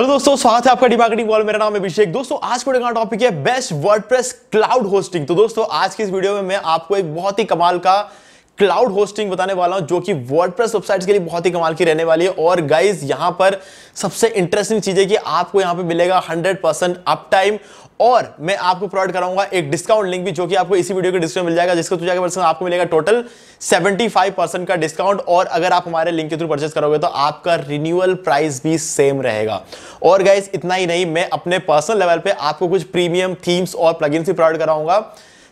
hello दोस्तों स्वागत है आपका डिमार्केटिंग वॉल मेरा नाम अभिषेक दोस्तों आज का टॉपिक है बेस्ट वर्डप्रेस क्लाउड होस्टिंग तो दोस्तों आज की इस वीडियो में मैं आपको एक बहुत ही कमाल का क्लाउड होस्टिंग बताने वाला हूं जो कि वर्डप्रेस वेबसाइट्स के लिए बहुत ही कमाल की रहने वाली है और गाइज यहां पर सबसे इंटरेस्टिंग चीज है कि आपको यहां पे मिलेगा 100 परसेंट अप टाइम और मैं आपको प्रोवाइड कराऊंगा एक डिस्काउंट लिंक भी जो कि आपको इसी वीडियो के डिस्क्रिप्शन मिल जाएगा जिसका जाकर परसेंट आपको मिलेगा टोटल 75 परसेंट का डिस्काउंट और अगर आप हमारे लिंक के थ्रू परचेस करोगे तो आपका रिन्यूअल प्राइस भी सेम रहेगा और गाइज इतना ही नहीं मैं अपने पर्सनल लेवल पर आपको कुछ प्रीमियम थीम्स और प्लगइन्स भी प्रोवाइड कराऊंगा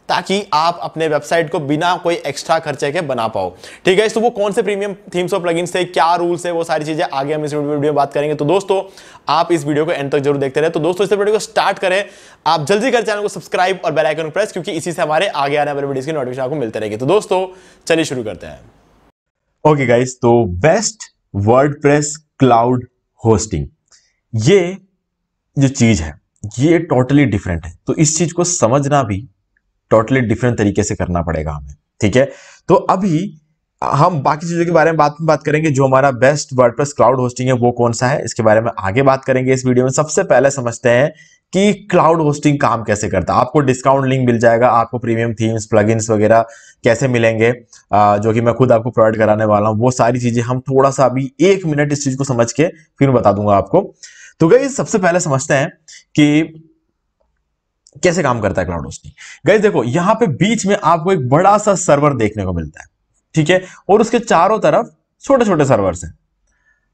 ताकि आप अपने वेबसाइट को बिना कोई एक्स्ट्रा खर्चे के बना पाओ ठीक है तो वो कौन से प्रीमियम थीम्स और प्लगइन्स थे क्या रूल्स है वो सारी चीज़ें आगे हम इस वीडियो में बात करेंगे तो दोस्तों आप इस वीडियो को एंड तक जरूर देखते रहे तो दोस्तों इस वीडियो को स्टार्ट करें आप जल्दी कर चैनल को सब्सक्राइब और बेलाइकन प्रेस क्योंकि इसी से हमारे आगे आने वाले वीडियो की नोटिफिकेशन आपको मिलते रहेगी तो दोस्तों चलिए शुरू करते हैं ओके गाइस तो बेस्ट वर्ड क्लाउड होस्टिंग ये जो चीज है ये टोटली डिफरेंट है तो इस चीज को समझना भी टोटली डिफरेंट तरीके से करना पड़ेगा हमें ठीक है तो अभी हम बाकी चीज़ों के बारे में बात में बात करेंगे जो हमारा बेस्ट प्लस क्लाउड होस्टिंग है वो कौन सा है इसके बारे में आगे बात करेंगे इस वीडियो में सबसे पहले समझते हैं कि क्लाउड होस्टिंग काम कैसे करता है आपको डिस्काउंट लिंक मिल जाएगा आपको प्रीमियम थीम्स प्लगइन्स वगैरह कैसे मिलेंगे जो कि मैं खुद आपको प्रोवाइड कराने वाला हूँ वो सारी चीज़ें हम थोड़ा सा अभी एक मिनट इस चीज़ को समझ के फिर बता दूंगा आपको तो गई सबसे पहले समझते हैं कि कैसे काम करता है क्लाउड होस्टिंग गैस देखो यहां पे बीच में आपको एक बड़ा सा सर्वर देखने को मिलता है ठीक है और उसके चारों तरफ छोटे छोटे सर्वर हैं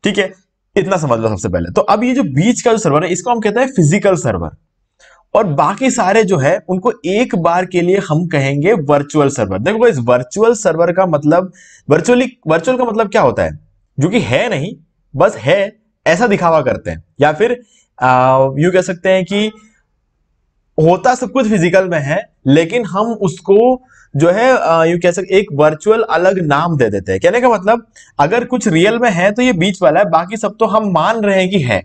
ठीक है इतना समझ लो सबसे पहले तो अब ये जो बीच का जो सर्वर है इसको हम कहते हैं फिजिकल सर्वर और बाकी सारे जो है उनको एक बार के लिए हम कहेंगे वर्चुअल सर्वर देखो इस वर्चुअल सर्वर का मतलब वर्चुअली वर्चुअल का मतलब क्या होता है जो कि है नहीं बस है ऐसा दिखावा करते हैं या फिर यू कह सकते हैं कि होता सब कुछ फिजिकल में है लेकिन हम उसको जो है यू कह सकते एक वर्चुअल अलग नाम दे देते हैं कहने का मतलब अगर कुछ रियल में है तो ये बीच वाला है बाकी सब तो हम मान रहे हैं कि है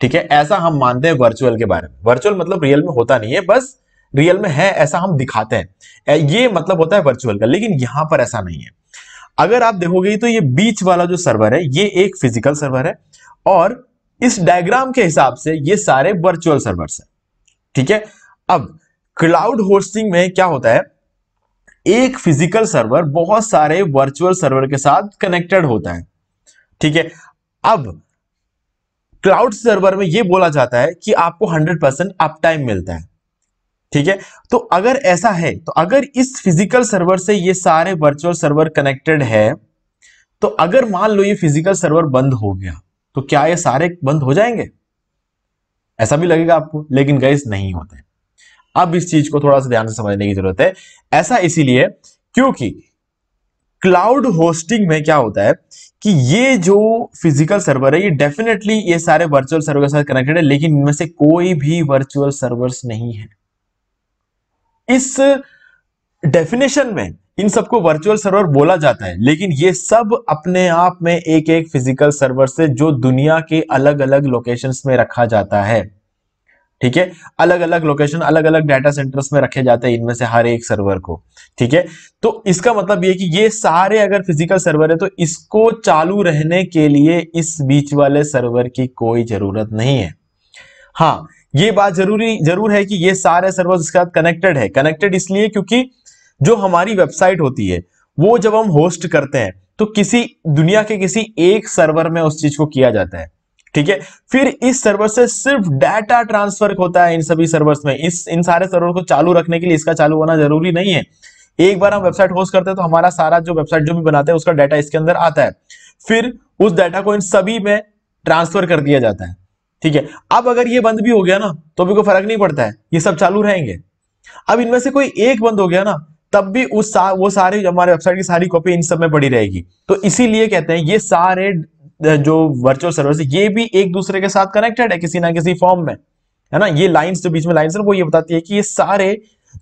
ठीक है ऐसा हम मानते हैं वर्चुअल के बारे में वर्चुअल मतलब रियल में होता नहीं है बस रियल में है ऐसा हम दिखाते हैं ये मतलब होता है वर्चुअल का लेकिन यहां पर ऐसा नहीं है अगर आप देखोगे तो ये बीच वाला जो सर्वर है ये एक फिजिकल सर्वर है और इस डायग्राम के हिसाब से ये सारे वर्चुअल सर्वर है ठीक है अब क्लाउड होस्टिंग में क्या होता है एक फिजिकल सर्वर बहुत सारे वर्चुअल सर्वर के साथ कनेक्टेड होता है ठीक है अब क्लाउड सर्वर में यह बोला जाता है कि आपको 100 परसेंट अप टाइम मिलता है ठीक है तो अगर ऐसा है तो अगर इस फिजिकल सर्वर से ये सारे वर्चुअल सर्वर कनेक्टेड है तो अगर मान लो ये फिजिकल सर्वर बंद हो गया तो क्या ये सारे बंद हो जाएंगे ऐसा भी लगेगा आपको लेकिन गैस नहीं होते अब इस चीज को थोड़ा सा ध्यान से समझने की जरूरत है ऐसा इसीलिए क्योंकि क्लाउड होस्टिंग में क्या होता है कि ये जो फिजिकल सर्वर है ये डेफिनेटली ये सारे वर्चुअल सर्वर के साथ कनेक्टेड है लेकिन इनमें से कोई भी वर्चुअल सर्वर्स नहीं है इस डेफिनेशन में इन सबको वर्चुअल सर्वर बोला जाता है लेकिन ये सब अपने आप में एक एक फिजिकल सर्वर से जो दुनिया के अलग अलग लोकेशंस में रखा जाता है ठीक है अलग अलग लोकेशन अलग अलग डाटा सेंटर्स में रखे जाते हैं इनमें से हर एक सर्वर को ठीक है तो इसका मतलब ये कि ये सारे अगर फिजिकल सर्वर है तो इसको चालू रहने के लिए इस बीच वाले सर्वर की कोई जरूरत नहीं है हाँ ये बात जरूरी जरूर है कि ये सारे सर्वर इसके साथ कनेक्टेड है कनेक्टेड इसलिए क्योंकि जो हमारी वेबसाइट होती है वो जब हम होस्ट करते हैं तो किसी दुनिया के किसी एक सर्वर में उस चीज को किया जाता है ठीक है फिर इस सर्वर से सिर्फ डाटा ट्रांसफर होता है इन सभी सर्वर्स में इस इन सारे सर्वर को चालू रखने के लिए इसका चालू होना जरूरी नहीं है एक बार हम वेबसाइट होस्ट करते हैं तो हमारा सारा जो वेबसाइट जो भी बनाते हैं उसका डाटा इसके अंदर आता है फिर उस डाटा को इन सभी में ट्रांसफर कर दिया जाता है ठीक है अब अगर ये बंद भी हो गया ना तो भी कोई फर्क नहीं पड़ता है ये सब चालू रहेंगे अब इनमें से कोई एक बंद हो गया ना तब भी उस सा, वो सारे हमारे वेबसाइट की सारी कॉपी इन सब में पड़ी रहेगी तो इसीलिए कहते हैं ये सारे जो वर्चुअल सर्वर ये भी एक दूसरे के साथ कनेक्टेड है किसी ना किसी फॉर्म में है ना ये लाइन्स जो बीच में लाइन्स है वो ये बताती है कि ये सारे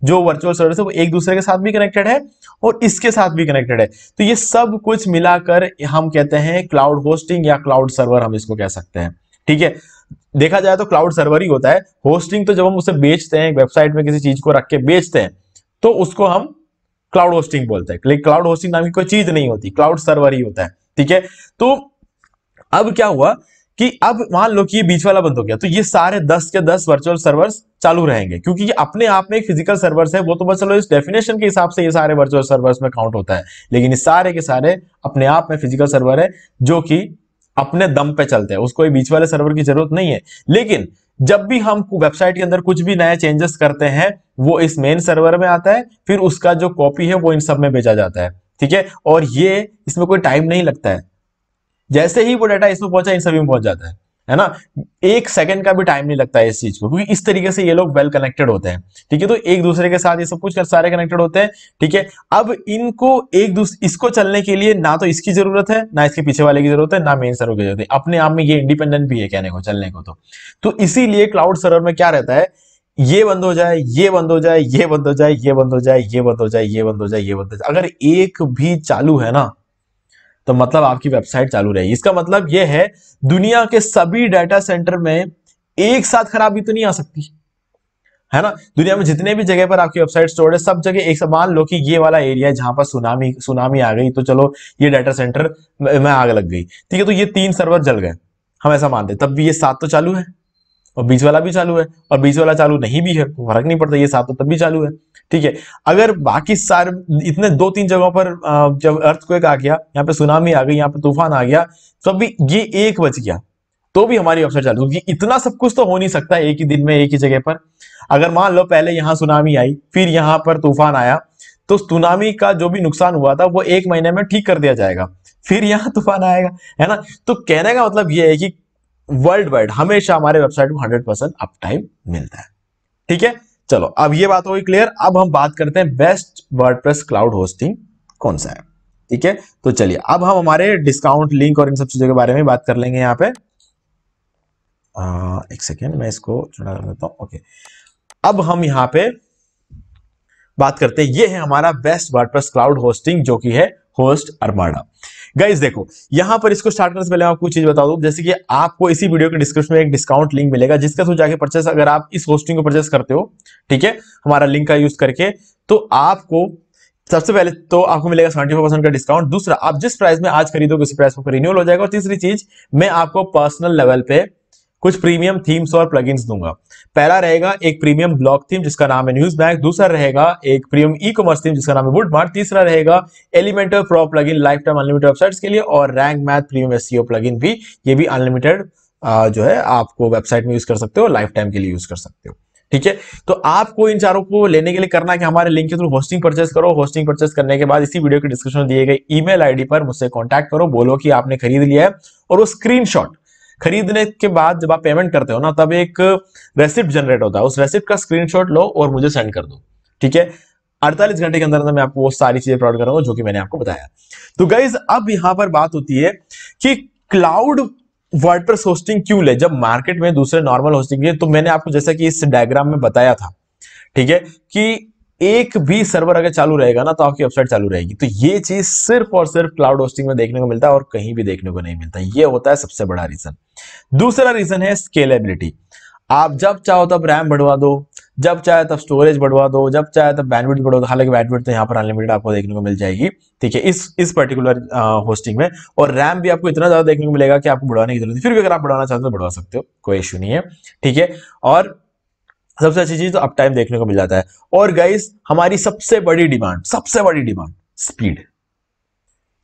जो वर्चुअल सर्वर है वो एक दूसरे के साथ भी कनेक्टेड है और इसके साथ भी कनेक्टेड है तो ये सब कुछ मिलाकर हम कहते हैं क्लाउड होस्टिंग या क्लाउड सर्वर हम इसको कह सकते हैं ठीक है देखा जाए तो क्लाउड सर्वर ही होता है होस्टिंग तो जब हम उसे बेचते हैं वेबसाइट में किसी चीज को रख के बेचते हैं तो उसको हम क्लाउड होस्टिंग बोलते हैं क्लाउड होस्टिंग नाम की कोई चीज नहीं होती क्लाउड सर्वर ही होता है ठीक है तो अब क्या हुआ कि अब मान लो कि ये बीच वाला बंद हो गया तो ये सारे दस के दस वर्चुअल सर्वर्स चालू रहेंगे क्योंकि ये अपने आप में एक फिजिकल सर्वर्स है वो तो बस चलो इस डेफिनेशन के हिसाब से ये सारे वर्चुअल सर्वर्स में काउंट होता है लेकिन ये सारे के सारे अपने आप में फिजिकल सर्वर है जो कि अपने दम पे चलते हैं उसको बीच वाले सर्वर की जरूरत नहीं है लेकिन जब भी हम वेबसाइट के अंदर कुछ भी नया चेंजेस करते हैं वो इस मेन सर्वर में आता है फिर उसका जो कॉपी है वो इन सब में भेजा जाता है ठीक है और ये इसमें कोई टाइम नहीं लगता है जैसे ही वो डाटा इसमें पहुंचा इन सभी में पहुंच जाता है है ना एक सेकंड का भी टाइम नहीं लगता है इस चीज को क्योंकि इस तरीके से ये लोग वेल कनेक्टेड होते हैं ठीक है तो एक दूसरे के साथ ये सब कुछ कर, सारे कनेक्टेड होते हैं ठीक है अब इनको एक दूसरे इसको चलने के लिए ना तो इसकी जरूरत है ना इसके पीछे वाले की जरूरत है ना मेन सर्वर की जरूरत है अपने आप में ये इंडिपेंडेंट भी है कहने को चलने को तो, तो इसीलिए क्लाउड सर्वर में क्या रहता है ये बंद हो जाए ये बंद हो जाए ये बंद हो जाए ये बंद हो जाए ये बंद हो जाए ये बंद हो जाए ये बंद हो जाए अगर एक भी चालू है ना तो मतलब आपकी वेबसाइट चालू रहेगी इसका मतलब यह है दुनिया के सभी डाटा सेंटर में एक साथ खराबी तो नहीं आ सकती है ना दुनिया में जितने भी जगह पर आपकी वेबसाइट स्टोर है सब जगह एक मान लो कि ये वाला एरिया है जहां पर सुनामी सुनामी आ गई तो चलो ये डाटा सेंटर में आग लग गई ठीक है तो ये तीन सर्वर जल गए हम ऐसा मानते तब भी ये सात तो चालू है और बीच वाला भी चालू है और बीच वाला चालू नहीं भी है तो फर्क नहीं पड़ता ये सात तो तब भी चालू है ठीक है अगर बाकी सारे इतने दो तीन जगहों पर जब अर्थक्वेक आ गया यहाँ पे सुनामी आ गई यहाँ पे तूफान आ गया तब तो भी ये एक बच गया तो भी हमारी वेबसाइट चालू क्योंकि इतना सब कुछ तो हो नहीं सकता एक ही दिन में एक ही जगह पर अगर मान लो पहले यहाँ सुनामी आई फिर यहाँ पर तूफान आया तो सुनामी का जो भी नुकसान हुआ था वो एक महीने में ठीक कर दिया जाएगा फिर यहाँ तूफान आएगा है ना तो कहने का मतलब ये है कि वर्ल्ड वाइड हमेशा हमारे वेबसाइट को हंड्रेड परसेंट अप टाइम मिलता है ठीक है चलो अब ये बात होगी क्लियर अब हम बात करते हैं बेस्ट वर्डप्रेस क्लाउड होस्टिंग कौन सा है ठीक है तो चलिए अब हम हमारे डिस्काउंट लिंक और इन सब चीजों के बारे में बात कर लेंगे यहाँ पे एक सेकेंड मैं इसको छोटा कर देता हूं ओके अब हम यहाँ पे बात करते हैं ये है हमारा बेस्ट वर्डप्रेस क्लाउड होस्टिंग जो कि है होस्ट अरमाडा गाइज देखो यहां पर इसको स्टार्ट करने से पहले आपको चीज बता दू जैसे कि आपको इसी वीडियो के डिस्क्रिप्शन में एक डिस्काउंट लिंक मिलेगा जिसका थ्रू जाके परचेस अगर आप इस होस्टिंग को परचेस करते हो ठीक है हमारा लिंक का यूज करके तो आपको सबसे पहले तो आपको मिलेगा सेवेंटी परसेंट का डिस्काउंट दूसरा आप जिस प्राइस में आज खरीदोगे उसी प्राइस पर रिन्यूअल हो जाएगा और तीसरी चीज मैं आपको पर्सनल लेवल पे कुछ प्रीमियम थीम्स और प्लगइन्स दूंगा पहला रहेगा एक प्रीमियम ब्लॉक थीम जिसका नाम है न्यूज बैग दूसरा रहेगा एक प्रीमियम ई कॉमर्स थीम जिसका नाम है वुड मार्ट तीसरा रहेगा Elementor pro plugin lifetime unlimited websites के लिए और rank math premium S plugin भी ये भी अनलिमिटेड जो है आपको वेबसाइट में यूज कर सकते हो लाइफ टाइम के लिए यूज कर सकते हो ठीक है तो आपको इन चारों को लेने के लिए करना है कि हमारे लिंक के थ्रू होस्टिंग परचेस करो होस्टिंग परचेस करने के बाद इसी वीडियो के डिस्क्रिप्शन में दिए गए ईमेल आईडी पर मुझसे कांटेक्ट करो बोलो कि आपने खरीद लिया है और वो स्क्रीनशॉट खरीदने के बाद जब आप पेमेंट करते हो ना तब एक रेसिप्ट जनरेट होता है उस रेसिप्ट का स्क्रीनशॉट लो और मुझे सेंड कर दो ठीक है अड़तालीस घंटे के अंदर अंदर मैं आपको वो सारी चीजें प्रोवाइड करूंगा जो कि मैंने आपको बताया तो गाइज अब यहां पर बात होती है कि क्लाउड वर्डप्रेस होस्टिंग क्यों ले जब मार्केट में दूसरे नॉर्मल होस्टिंग तो मैंने आपको जैसा कि इस डायग्राम में बताया था ठीक है कि एक भी सर्वर अगर चालू रहेगा ना तो आपकी वेबसाइट चालू रहेगी तो ये चीज सिर्फ और सिर्फ क्लाउड होस्टिंग में देखने को मिलता है और कहीं भी देखने को नहीं मिलता ये होता है सबसे बड़ा रीजन दूसरा रीजन है स्केलेबिलिटी आप जब चाहो तब रैम बढ़वा दो जब चाहे तब स्टोरेज बढ़वा दो जब चाहे तब बैंडविड्थ बढ़ो दो हालांकि बैंडविड्थ तो यहाँ पर अनलिमिटेड आपको देखने को मिल जाएगी ठीक है इस इस पर्टिकुलर होस्टिंग में और रैम भी आपको इतना ज़्यादा देखने को मिलेगा कि आपको बढ़ाने की जरूरत फिर भी अगर आप बढ़ाना चाहते हो तो बढ़वा सकते हो कोई इशू नहीं है ठीक है और सबसे अच्छी चीज तो अप टाइम देखने को मिल जाता है और गाइस हमारी सबसे बड़ी डिमांड सबसे बड़ी डिमांड स्पीड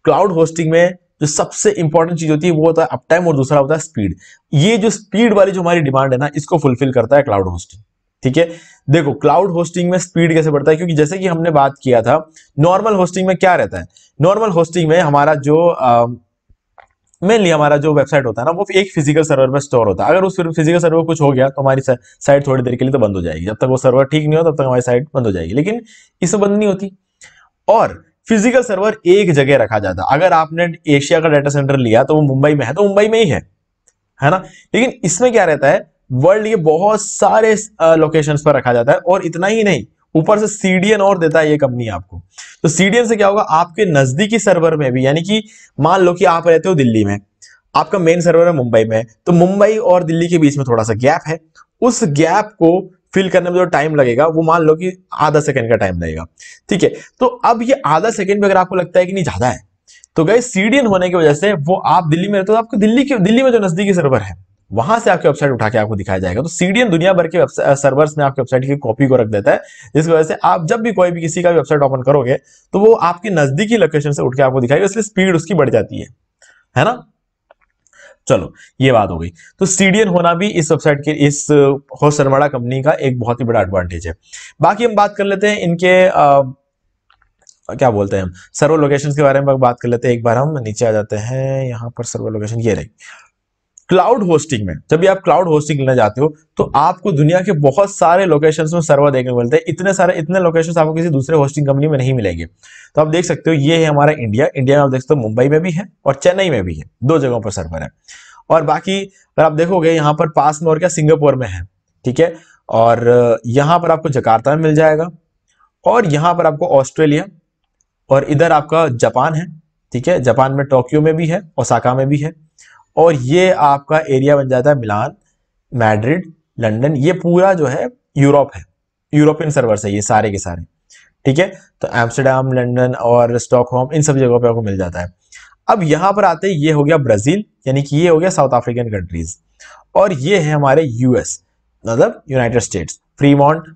क्लाउड होस्टिंग में जो सबसे इंपॉर्टेंट चीज होती है वो होता है अप टाइम और दूसरा होता है स्पीड ये जो स्पीड वाली जो हमारी डिमांड है ना इसको फुलफिल करता है क्लाउड होस्टिंग ठीक है देखो क्लाउड होस्टिंग में स्पीड कैसे बढ़ता है क्योंकि जैसे कि हमने बात किया था नॉर्मल होस्टिंग में क्या रहता है नॉर्मल होस्टिंग में हमारा जो मेनली हमारा जो वेबसाइट होता है ना वो एक फिजिकल सर्वर में स्टोर होता है अगर उस फिजिकल सर्वर कुछ हो गया तो हमारी साइट थोड़ी देर के लिए तो बंद हो जाएगी जब तक वो सर्वर ठीक नहीं हो तब तक हमारी साइट बंद हो जाएगी लेकिन इसमें बंद नहीं होती और फिजिकल सर्वर एक जगह रखा जाता अगर आपने एशिया का डाटा सेंटर लिया तो वो मुंबई में है तो मुंबई में ही है है ना लेकिन इसमें क्या रहता है वर्ल्ड के बहुत सारे लोकेशंस पर रखा जाता है और इतना ही नहीं ऊपर से सीडीएन और देता है ये कंपनी आपको तो सीडीएन से क्या होगा आपके नजदीकी सर्वर में भी यानी कि मान लो कि आप रहते हो दिल्ली में आपका मेन सर्वर है मुंबई में तो मुंबई और दिल्ली के बीच में थोड़ा सा गैप है उस गैप को फिल करने में जो टाइम लगेगा वो मान लो कि आधा सेकंड का टाइम लगेगा ठीक है तो अब ये आधा सेकंड में अगर आपको लगता है कि नहीं ज्यादा है तो गए सीडीएन होने की वजह से वो आप दिल्ली में रहते हो तो आपको दिल्ली के दिल्ली में जो नजदीकी सर्वर है वहां से आपकी वेबसाइट उठा के आपको दिखाया जाएगा तो सीडीएन दुनिया भर के सर्वर्स में आपकी वेबसाइट की कॉपी को रख देता है जिसकी वजह से आप जब भी कोई भी किसी का वेबसाइट ओपन करोगे तो वो आपकी नजदीकी लोकेशन से उठ के आपको दिखाएगा इसलिए स्पीड उसकी बढ़ जाती है है ना चलो ये बात हो गई तो सीडीएन होना भी इस वेबसाइट के इस हो सरमाड़ा कंपनी का एक बहुत ही बड़ा एडवांटेज है बाकी हम बात कर लेते हैं इनके आ, क्या बोलते हैं हम सर्वर लोकेशन के बारे में बात कर लेते हैं एक बार हम नीचे आ जाते हैं यहाँ पर सर्वर लोकेशन ये रही क्लाउड होस्टिंग में जब भी आप क्लाउड होस्टिंग लेने जाते हो तो आपको दुनिया के बहुत सारे लोकेशंस में सर्वर देखने को मिलते हैं इतने सारे इतने लोकेशंस आपको किसी दूसरे होस्टिंग कंपनी में नहीं मिलेंगे तो आप देख सकते हो ये है हमारा इंडिया इंडिया में आप देख सकते हो मुंबई में भी है और चेन्नई में भी है दो जगहों पर सर्वर है और बाकी अगर आप देखोगे यहाँ पर पास में और क्या सिंगापुर में है ठीक है और यहाँ पर आपको जकार्ता में मिल जाएगा और यहाँ पर आपको ऑस्ट्रेलिया और इधर आपका जापान है ठीक है जापान में टोक्यो में भी है ओसाका में भी है और ये आपका एरिया बन जाता है मिलान मैड्रिड लंडन ये पूरा जो है यूरोप है यूरोपियन सर्वर से ये सारे के सारे ठीक है तो एम्स्टरडेम लंडन और स्टॉकहोम इन सब जगहों पे आपको मिल जाता है अब यहाँ पर आते ये हो गया ब्राज़ील यानी कि ये हो गया साउथ अफ्रीकन कंट्रीज और ये है हमारे यूएस मतलब United States Fremont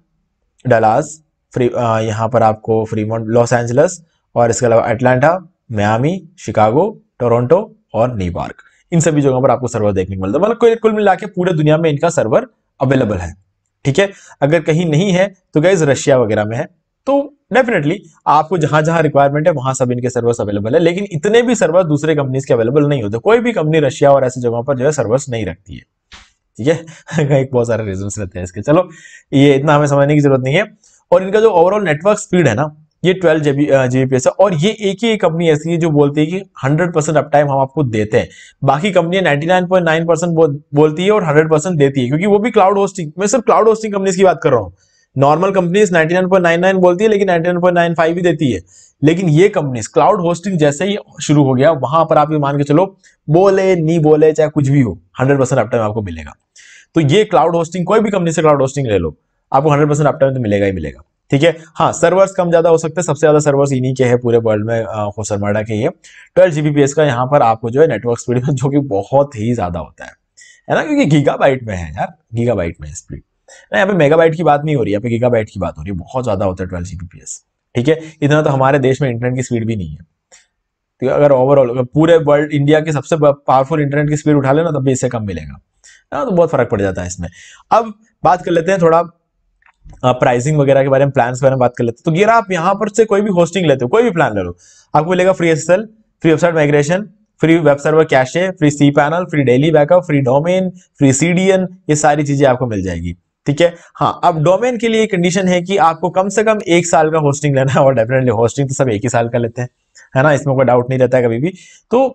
Dallas free आ, यहाँ पर आपको फ्रीमोंट लॉस एंजलस और इसके अलावा अटलांटा मियामी शिकागो टोरंटो और न्यूयॉर्क इन सभी जगहों पर आपको सर्वर देखने को मिलता है मतलब कुल मिला के पूरे दुनिया में इनका सर्वर अवेलेबल है ठीक है अगर कहीं नहीं है तो गैस रशिया वगैरह में है तो डेफिनेटली आपको जहां जहां रिक्वायरमेंट है वहां सब इनके सर्वर्स अवेलेबल है लेकिन इतने भी सर्वर दूसरे कंपनीज के अवेलेबल नहीं होते कोई भी कंपनी रशिया और ऐसी जगहों पर जो है सर्वर्स नहीं रखती है ठीक है एक बहुत सारे रीजन रहते हैं इसके चलो ये इतना हमें समझने की जरूरत नहीं है और इनका जो ओवरऑल नेटवर्क स्पीड है ना ये ट्वेल्व जेबी जीबीपीएस है और ये एक ही कंपनी ऐसी है जो बोलती है कि हंड्रेड परसेंट अपटाइम हम आपको देते हैं बाकी कंपनियां ninety nine point nine percent बोलती है और हंड्रेड परसेंट देती है क्योंकि वो भी क्लाउड होस्टिंग मैं सिर्फ क्लाउड होस्टिंग कंपनीज की बात कर रहा हूँ नॉर्मल कंपनीज 99.99 बोलती है लेकिन 99.95 भी देती है लेकिन ये कंपनीज क्लाउड होस्टिंग जैसे ही शुरू हो गया वहां पर आप ये मान के चलो बोले नहीं बोले चाहे कुछ भी हो हंड्रेड परसेंट अपटाइम आपको मिलेगा तो ये क्लाउड होस्टिंग कोई भी कंपनी से क्लाउड होस्टिंग ले लो आपको हंड्रेड परसेंट अपटाइम तो मिलेगा ही मिलेगा ठीक है हाँ सर्वर्स कम ज्यादा हो सकते हैं सबसे ज्यादा सर्वर्स इन्हीं के हैं पूरे वर्ल्ड में होसरमाडा के ये ट्वेल्व जीबीपीएस का यहाँ पर आपको जो है नेटवर्क स्पीड जो कि बहुत ही ज्यादा होता है है ना क्योंकि गीगाबाइट में है यार गीगाबाइट में स्पीड ना यहाँ पे मेगाबाइट की बात नहीं हो रही यहाँ पे गीगाबाइट की बात हो रही है बहुत ज्यादा होता है ट्वेल्व जीबीपीएस ठीक है इतना तो हमारे देश में इंटरनेट की स्पीड भी नहीं है तो अगर ओवरऑल पूरे वर्ल्ड इंडिया के सबसे पावरफुल इंटरनेट की स्पीड उठा लेना तब भी इससे कम मिलेगा ना हाँ, तो बहुत फर्क पड़ जाता है इसमें अब बात कर लेते हैं थोड़ा प्राइसिंग वगैरह के बारे में प्लान के बारे में बात कर लेते हैं तो गिर आप यहाँ पर से कोई भी होस्टिंग लेते हो कोई भी प्लान ले लो आपको मिलेगा free S free website migration free web server cache free C panel free daily backup free domain free CDN ये सारी चीजें आपको मिल जाएगी ठीक है हाँ अब डोमेन के लिए कंडीशन है कि आपको कम से कम एक साल का होस्टिंग लेना है और डेफिनेटली होस्टिंग तो सब एक ही साल का लेते हैं है ना इसमें कोई डाउट नहीं रहता है कभी भी तो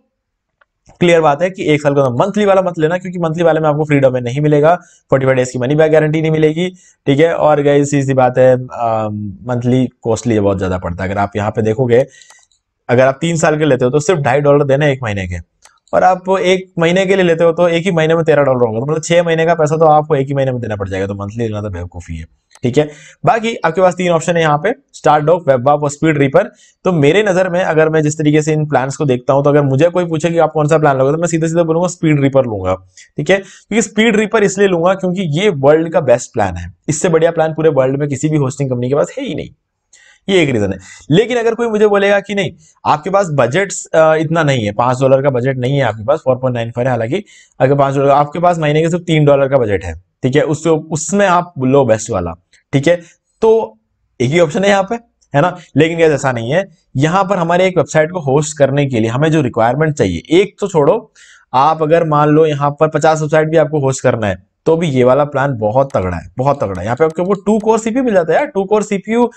क्लियर बात है कि एक साल का मंथली वाला मत लेना क्योंकि मंथली वाले में आपको फ्रीडम में नहीं मिलेगा फोर्टी फाइव डेज की मनी बैक गारंटी नहीं मिलेगी ठीक है और गई सीधी बात है मंथली um, कॉस्टली बहुत ज्यादा पड़ता है अगर आप यहाँ पे देखोगे अगर आप तीन साल के लेते हो तो सिर्फ ढाई डॉलर देना एक महीने के और आप एक महीने के लिए लेते हो तो एक ही महीने में तेरह डॉलर होगा तो मतलब छह महीने का पैसा तो आपको एक ही महीने में देना पड़ जाएगा तो मंथली लेना तो बेवकूफ़ी है ठीक है बाकी आपके पास तीन ऑप्शन है यहाँ पे स्टार्ट डॉक वेब और स्पीड रीपर तो मेरे नजर में अगर मैं जिस तरीके से इन प्लान को देखता हूं तो अगर मुझे कोई पूछे कि आप कौन सा प्लान लोगे तो मैं सीधे सीधे बोलूंगा स्पीड रीपर लूंगा ठीक है क्योंकि स्पीड रीपर इसलिए लूंगा क्योंकि ये वर्ल्ड का बेस्ट प्लान है इससे बढ़िया प्लान पूरे वर्ल्ड में किसी भी होस्टिंग कंपनी के पास है ही नहीं ये एक रीजन है लेकिन अगर कोई मुझे बोलेगा कि नहीं आपके पास बजट इतना नहीं है पांच डॉलर का बजट नहीं है आपके पास फोर पॉइंट नाइन फाइव है हालांकि अगर पांच डॉलर आपके पास महीने के सिर्फ तीन डॉलर का बजट है ठीक है उसमें आप लो बेस्ट वाला ठीक है तो एक ही ऑप्शन है यहाँ पे है ना लेकिन गैस ऐसा नहीं है यहां पर हमारे एक वेबसाइट को होस्ट करने के लिए हमें जो रिक्वायरमेंट चाहिए एक तो छोड़ो आप अगर मान लो यहाँ पर पचास वेबसाइट भी आपको होस्ट करना है तो भी ये वाला प्लान बहुत तगड़ा है बहुत तगड़ा है यहाँ पे आपको टू कोर सीपी मिल जाता है यार टू कोर सीपीयू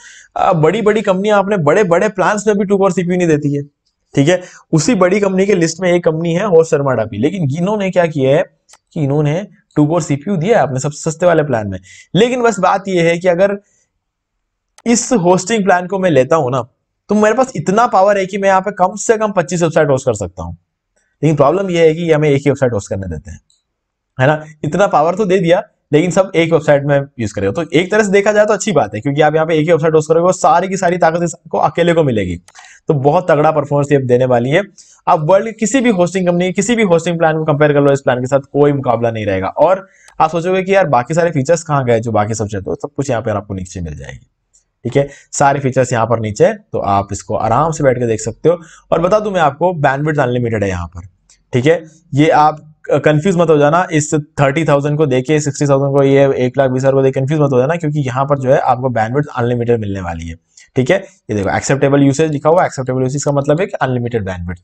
बड़ी बड़ी कंपनियां आपने बड़े बड़े प्लान में भी टू कोर सीपीयू नहीं देती है ठीक है उसी बड़ी कंपनी के लिस्ट में एक कंपनी है होस्ट शर्मा डापी लेकिन इन्होंने क्या किया है कि इन्होंने टू कोर सीपीयू दिया है आपने सबसे सस्ते वाले प्लान में लेकिन बस बात यह है कि अगर इस होस्टिंग प्लान को मैं लेता हूं ना तो मेरे पास इतना पावर है कि मैं यहाँ पे कम से कम 25 वेबसाइट होस्ट कर सकता हूँ लेकिन प्रॉब्लम यह है कि हमें एक ही वेबसाइट होस्ट करने देते हैं है ना इतना पावर तो दे दिया लेकिन सब एक वेबसाइट में यूज करेगा तो एक तरह से देखा जाए तो अच्छी बात है क्योंकि आप यहाँ पे एक ही वेबसाइट होस्ट करोगे वो सारी की सारी ताकत को अकेले को मिलेगी तो बहुत तगड़ा परफॉर्मेंस ये देने वाली है आप वर्ल्ड की किसी भी होस्टिंग कंपनी किसी भी होस्टिंग प्लान को कंपेयर कर लो इस प्लान के साथ कोई मुकाबला नहीं रहेगा और आप सोचोगे कि यार बाकी सारे फीचर्स कहाँ गए जो बाकी सब हो तो सब कुछ यहाँ पर आपको नीचे मिल जाएगी ठीक है सारे फीचर्स यहाँ पर नीचे तो आप इसको आराम से बैठ के देख सकते हो और बता दू मैं आपको बैंडविड्थ अनलिमिटेड है यहाँ पर ठीक है ये आप कंफ्यूज मत हो जाना इस थर्टी थाउजेंड को देखे सिक्सटी थाउजेंड को ये एक लाख बीस हजार को देख कंफ्यूज मत हो जाना क्योंकि यहाँ पर जो है आपको बैंडविड्थ अनलिमिटेड मिलने वाली है ठीक है ये देखो एक्सेप्टेबल यूसेज लिखा हुआ एक्सेप्टेबल यूसेज का मतलब है कि अनलिमिटेड बैंडविड्थ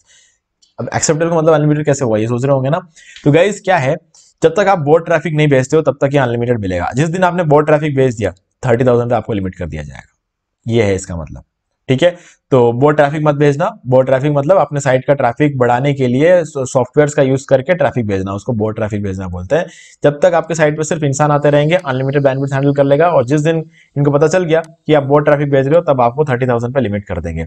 अब एक्सेप्टेबल का मतलब अनलिमिटेड कैसे हुआ ये सोच रहे होंगे ना तो गाइज क्या है जब तक आप बोर्ड ट्रैफिक नहीं भेजते हो तब तक ये अनलिमिटेड मिलेगा जिस दिन आपने बोर्ड ट्रैफिक भेज दिया थर्टी थाउजेंड आपको लिमिट कर दिया जाएगा ये है इसका मतलब ठीक है तो वो ट्रैफिक मत भेजना वो ट्रैफिक मतलब अपने साइट का ट्रैफिक बढ़ाने के लिए सॉफ्टवेयर का यूज करके ट्रैफिक भेजना उसको वो ट्रैफिक भेजना बोलते हैं जब तक आपके साइट पर सिर्फ इंसान आते रहेंगे अनलिमिटेड बैंडविड्थ हैंडल कर लेगा और जिस दिन इनको पता चल गया कि आप वो ट्रैफिक भेज रहे हो तब आपको थर्टी थाउजेंड पे लिमिट कर देंगे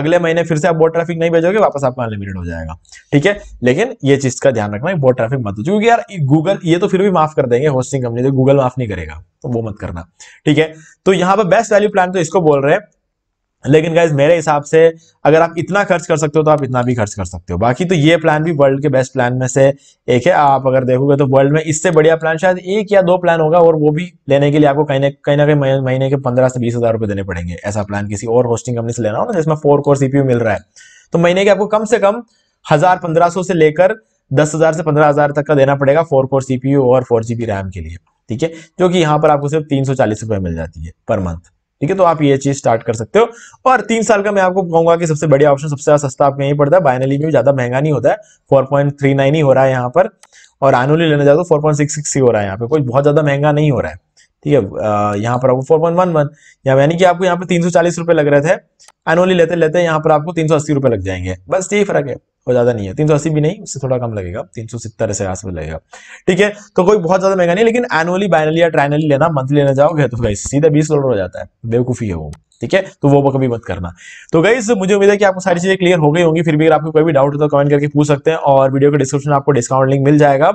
अगले महीने फिर से आप बोर्ड ट्रैफिक नहीं भेजोगे वापस आपका अनलिमिटेड हो जाएगा ठीक है लेकिन ये चीज का ध्यान रखना बो ट्रैफिक मत क्योंकि यार गूगल ये तो फिर भी माफ कर देंगे होस्टिंग कंपनी तो गूगल माफ नहीं करेगा तो वो मत करना ठीक है तो यहाँ पर बेस्ट वैल्यू प्लान तो इसको बोल रहे हैं लेकिन गाइज मेरे हिसाब से अगर आप इतना खर्च कर सकते हो तो आप इतना भी खर्च कर सकते हो बाकी तो ये प्लान भी वर्ल्ड के बेस्ट प्लान में से एक है आप अगर देखोगे तो वर्ल्ड में इससे बढ़िया प्लान शायद एक या दो प्लान होगा और वो भी लेने के लिए आपको कहीं ना कहीं ना कहीं महीने के पंद्रह से बीस हजार रुपए देने पड़ेंगे ऐसा प्लान किसी और होस्टिंग कंपनी से लेना हो ना जिसमें फोर कोर सीपीयू मिल रहा है तो महीने के आपको कम से कम हजार पंद्रह सौ से लेकर दस हजार से पंद्रह हजार तक का देना पड़ेगा फोर कोर सीपीयू और फोर जीबी रैम के लिए ठीक है जो कि यहाँ पर आपको सिर्फ तीन सौ चालीस रुपये मिल जाती है पर मंथ ठीक है तो आप ये चीज स्टार्ट कर सकते हो और तीन साल का मैं आपको कहूंगा कि सबसे बढ़िया ऑप्शन सबसे ज्यादा सस्ता आपको यही पड़ता है बाइनली में ज्यादा महंगा नहीं होता है फोर ही हो रहा है यहाँ पर और एनुअली लेने जाए तो फोर ही हो रहा है यहाँ पे कोई बहुत ज्यादा महंगा नहीं हो रहा है ठीक है यहाँ पर आपको फोर पॉइंट वन वन यानी कि आपको यहाँ पर तीन सौ चालीस रुपए लग रहे थे एनुअली लेते लेते यहाँ पर आपको तीन सौ अस्सी रुपए लग जाएंगे बस यही फर्क है और ज्यादा नहीं है तीन सौ अस्सी भी नहीं उससे थोड़ा कम लगेगा तीन सौ सत्तर से आस लगेगा ठीक है तो कोई बहुत ज्यादा महंगा नहीं लेकिन एनुअली बाइनली या ट्राइनली लेना मंथली लेना जाओगे तो गई सीधा बीस करोड़ हो जाता है बेवकूफी है वो ठीक है तो वो कभी मत करना तो गाइस मुझे उम्मीद है कि आपको सारी चीजें क्लियर हो गई होंगी फिर भी अगर आपको कोई भी डाउट हो तो कमेंट करके पूछ सकते हैं और वीडियो के डिस्क्रिप्शन में आपको डिस्काउंट लिंक मिल जाएगा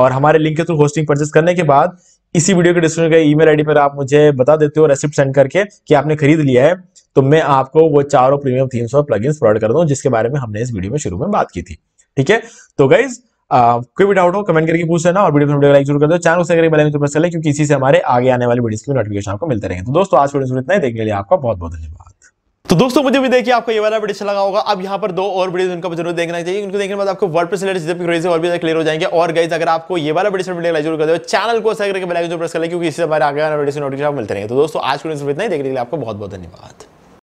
और हमारे लिंक के थ्रू होस्टिंग परचेस करने के बाद इसी वीडियो के डिस्क्रिप्शन के ईमेल आईडी पर आप मुझे बता देते हो रेसिप्ट सेंड करके कि आपने खरीद लिया है तो मैं आपको वो चारों प्रीमियम थीम्स और प्लगइन्स प्रोवाइड कर दूं जिसके बारे में हमने इस वीडियो में शुरू में बात की थी ठीक है तो गाइज कोई भी डाउट हो कमेंट करके पूछ लेना और वीडियो को लाइक जरूर कर दो चैनल से अगर बेल तो प्रेस कर ले क्योंकि इसी से हमारे आगे आने वाली वीडियो की नोटिफिकेशन आपको मिलते रहेंगे तो दोस्तों आज वीडियो इतना ही देखने के लिए आपका बहुत बहुत धन्यवाद तो दोस्तों मुझे भी देखिए आपको ये वाला वीडियो अच्छा लगा होगा अब यहाँ पर दो और वीडियो उनका जरूर देखना चाहिए उनको देखने के बाद आपको वर्ड प्रेस रिलेटेड जितने क्रेज और भी ज्यादा क्लियर हो जाएंगे और गाइज अगर आपको ये वाला वीडियो वीडियो तो लाइक जरूर कर दो चैनल को सब्सक्राइब करके बेल आइकन प्रेस कर लें क्योंकि इससे हमारे आगे वाला वीडियो नोटिफिकेशन मिलते रहेंगे तो दोस्तों आज को इतना ही देखने के लिए आपको बहुत बहुत धन्यवाद